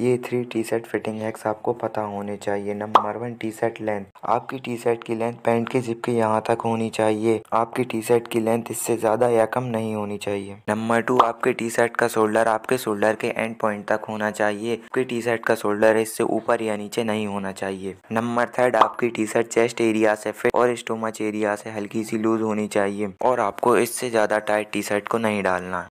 ये three T shirt fitting hacks आपको पता होने चाहिए number one T shirt length आपकी टी शर्ट की लेंथ पैंट के जिप के यहाँ तक होनी चाहिए आपकी टी शर्ट की लेंथ इससे ज़्यादा या कम नहीं होनी चाहिए नंबर टू आपके टी शर्ट का शोल्डर आपके शोल्डर के एंड पॉइंट तक होना चाहिए आपके टी शर्ट का शोल्डर इससे ऊपर या नीचे नहीं होना चाहिए नंबर थर्ड आपकी टी शर्ट चेस्ट एरिया से फिट और स्टोमच एरिया से हल्की सी लूज होनी चाहिए और आपको इससे ज़्यादा टाइट टी शर्ट को नहीं डालना